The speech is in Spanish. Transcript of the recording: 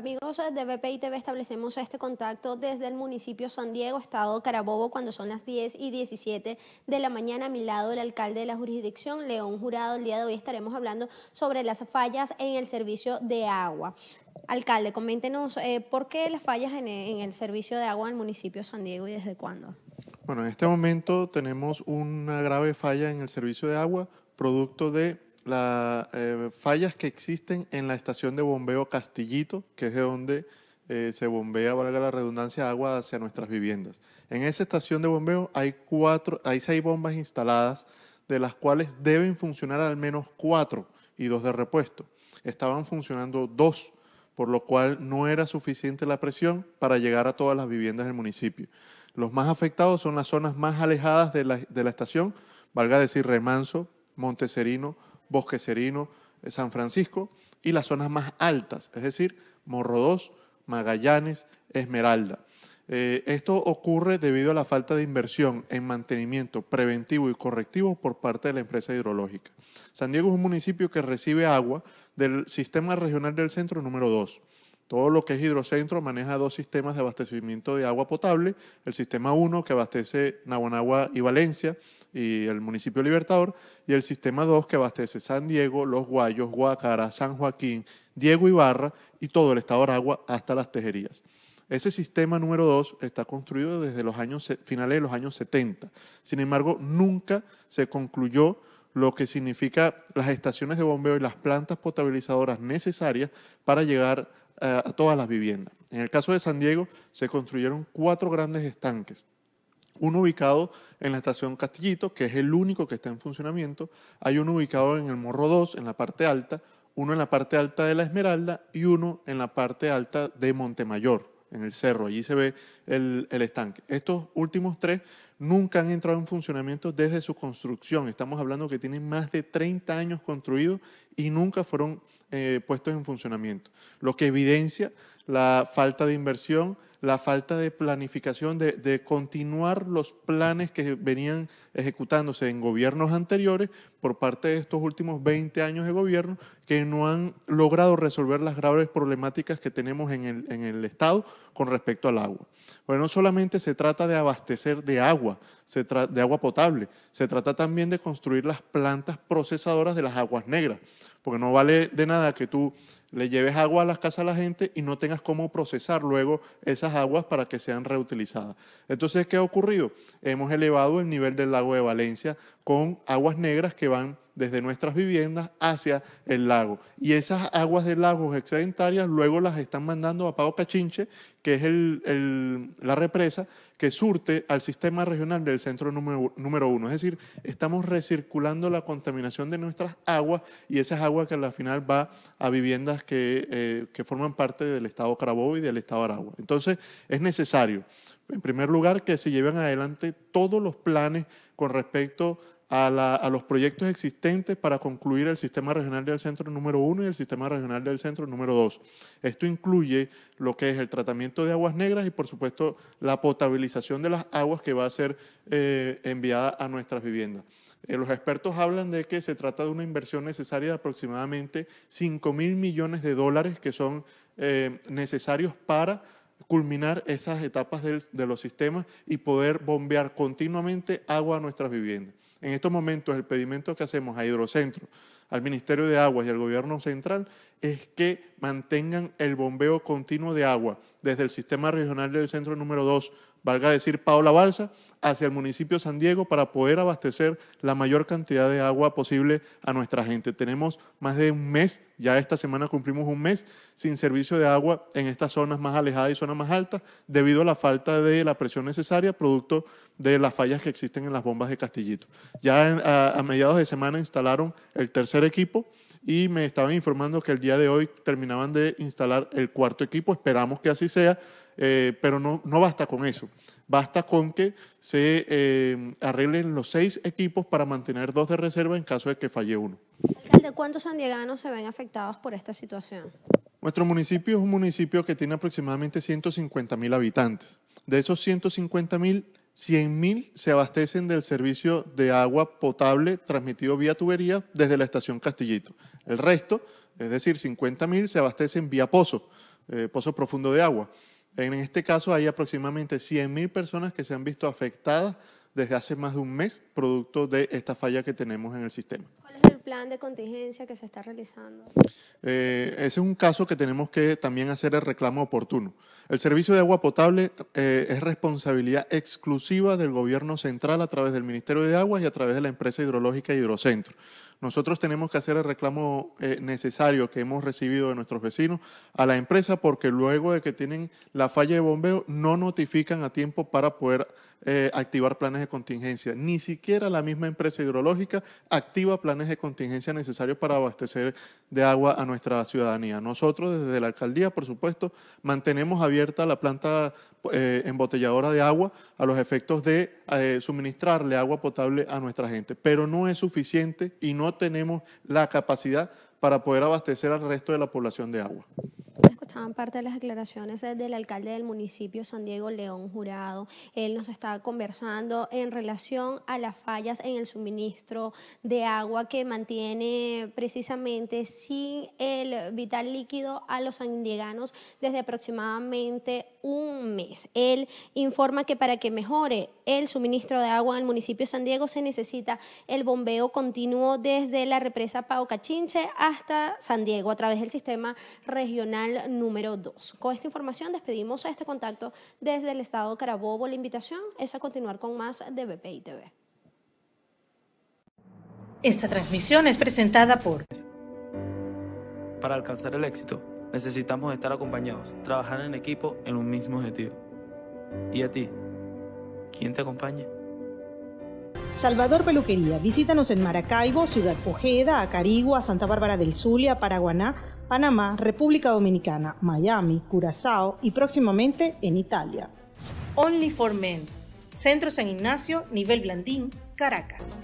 Amigos de BPI TV, establecemos este contacto desde el municipio San Diego, estado Carabobo, cuando son las 10 y 17 de la mañana. A mi lado, el alcalde de la jurisdicción, León Jurado. El día de hoy estaremos hablando sobre las fallas en el servicio de agua. Alcalde, coméntenos eh, por qué las fallas en, en el servicio de agua en el municipio San Diego y desde cuándo. Bueno, en este momento tenemos una grave falla en el servicio de agua, producto de las eh, fallas que existen en la estación de bombeo Castillito, que es de donde eh, se bombea, valga la redundancia, agua hacia nuestras viviendas. En esa estación de bombeo hay, cuatro, hay seis bombas instaladas, de las cuales deben funcionar al menos cuatro y dos de repuesto. Estaban funcionando dos, por lo cual no era suficiente la presión para llegar a todas las viviendas del municipio. Los más afectados son las zonas más alejadas de la, de la estación, valga decir Remanso, Monteserino, Bosque Serino, eh, San Francisco y las zonas más altas, es decir, dos, Magallanes, Esmeralda. Eh, esto ocurre debido a la falta de inversión en mantenimiento preventivo y correctivo por parte de la empresa hidrológica. San Diego es un municipio que recibe agua del Sistema Regional del Centro número 2. Todo lo que es hidrocentro maneja dos sistemas de abastecimiento de agua potable. El sistema 1 que abastece Naguanagua y Valencia y el municipio Libertador. Y el sistema 2 que abastece San Diego, Los Guayos, Guacara, San Joaquín, Diego Ibarra y todo el estado de Aragua hasta las tejerías. Ese sistema número 2 está construido desde los años finales de los años 70. Sin embargo, nunca se concluyó lo que significa las estaciones de bombeo y las plantas potabilizadoras necesarias para llegar eh, a todas las viviendas. En el caso de San Diego se construyeron cuatro grandes estanques, uno ubicado en la estación Castillito, que es el único que está en funcionamiento, hay uno ubicado en el Morro 2, en la parte alta, uno en la parte alta de la Esmeralda y uno en la parte alta de Montemayor, en el cerro, allí se ve el, el estanque. Estos últimos tres nunca han entrado en funcionamiento desde su construcción. Estamos hablando que tienen más de 30 años construidos y nunca fueron eh, puestos en funcionamiento, lo que evidencia la falta de inversión la falta de planificación, de, continuar los planes que venían ejecutándose en gobiernos anteriores por parte de estos últimos 20 años de gobierno que no han logrado resolver las graves problemáticas que tenemos en el, Estado con respecto al agua. Porque no solamente se trata de abastecer de agua, se de agua potable, se trata también de construir las plantas procesadoras de las aguas negras, porque no vale de nada que tú le lleves agua a las casas a la gente y no tengas cómo procesar luego esas aguas para que sean reutilizadas. Entonces, ¿qué ha ocurrido? Hemos elevado el nivel del lago de Valencia con aguas negras que van desde nuestras viviendas hacia el lago. Y esas aguas de lagos excedentarias luego las están mandando a Pago Cachinche, que es el, la represa que surte al sistema regional del centro número, número, uno. Es decir, estamos recirculando la contaminación de nuestras aguas y esas aguas que al final va a viviendas que, eh, que forman parte del estado Carabobo y del estado Aragua. Entonces, es necesario, en primer lugar, que se lleven adelante todos los planes con respecto a, los proyectos existentes para concluir el sistema regional del centro número uno y el sistema regional del centro número 2. Esto incluye lo que es el tratamiento de aguas negras y, por supuesto, la potabilización de las aguas que va a ser eh, enviada a nuestras viviendas. Eh, los expertos hablan de que se trata de una inversión necesaria de aproximadamente 5 mil millones de dólares que son eh, necesarios para culminar esas etapas de los sistemas y poder bombear continuamente agua a nuestras viviendas en estos momentos el pedimento que hacemos a Hidrocentro, al Ministerio de Aguas y al Gobierno Central es que mantengan el bombeo continuo de agua desde el sistema regional del centro número 2, valga decir Paola Balsa, hacia el municipio San Diego para poder abastecer la mayor cantidad de agua posible a nuestra gente. Tenemos más de un mes, ya esta semana cumplimos un mes sin servicio de agua en estas zonas más alejadas y zonas más altas debido a la falta de la presión necesaria producto de las fallas que existen en las bombas de Castillito. Ya a mediados de semana instalaron el tercer equipo y me estaban informando que el día de hoy terminaban de instalar el cuarto equipo, esperamos que así sea, eh, pero no, no basta con eso, basta con que se eh, arreglen los seis equipos para mantener dos de reserva en caso de que falle uno. Alcalde, ¿cuántos sandieganos se ven afectados por esta situación? Nuestro municipio es un municipio que tiene aproximadamente 150 mil habitantes. De esos 150 mil, 100.000 se abastecen del servicio de agua potable transmitido vía tubería desde la estación Castillito. El resto, es decir, 50.000 se abastecen vía pozo, eh, pozo profundo de agua. En este caso hay aproximadamente 100.000 personas que se han visto afectadas desde hace más de un mes producto de esta falla que tenemos en el sistema plan de contingencia que se está realizando? Eh, ese es un caso que tenemos que también hacer el reclamo oportuno. El servicio de agua potable eh, es responsabilidad exclusiva del gobierno central a través del Ministerio de Aguas y a través de la empresa hidrológica Hidrocentro. Nosotros tenemos que hacer el reclamo eh, necesario que hemos recibido de nuestros vecinos a la empresa porque luego de que tienen la falla de bombeo no notifican a tiempo para poder eh, activar planes de contingencia. Ni siquiera la misma empresa hidrológica activa planes de contingencia necesarios para abastecer de agua a nuestra ciudadanía. Nosotros desde la alcaldía, por supuesto, mantenemos abierta la planta eh, embotelladora de agua a los efectos de eh, suministrarle agua potable a nuestra gente, pero no es suficiente y no tenemos la capacidad para poder abastecer al resto de la población de agua escuchaban parte de las declaraciones eh, del alcalde del municipio San Diego León Jurado. Él nos estaba conversando en relación a las fallas en el suministro de agua que mantiene precisamente sin el vital líquido a los sandieganos desde aproximadamente un mes. Él informa que para que mejore el suministro de agua en el municipio de San Diego se necesita el bombeo continuo desde la represa Pau Cachinche hasta San Diego a través del sistema regional número 2. Con esta información despedimos a este contacto desde el estado de Carabobo. La invitación es a continuar con más de BPI TV. Esta transmisión es presentada por... Para alcanzar el éxito necesitamos estar acompañados, trabajar en equipo en un mismo objetivo. ¿Y a ti? ¿Quién te acompaña? Salvador Peluquería. Visítanos en Maracaibo, Ciudad Ojeda, Acarigua, Santa Bárbara del Zulia, Paraguaná, Panamá, República Dominicana, Miami, Curazao y próximamente en Italia. Only for Men. Centro San Ignacio, Nivel Blandín, Caracas.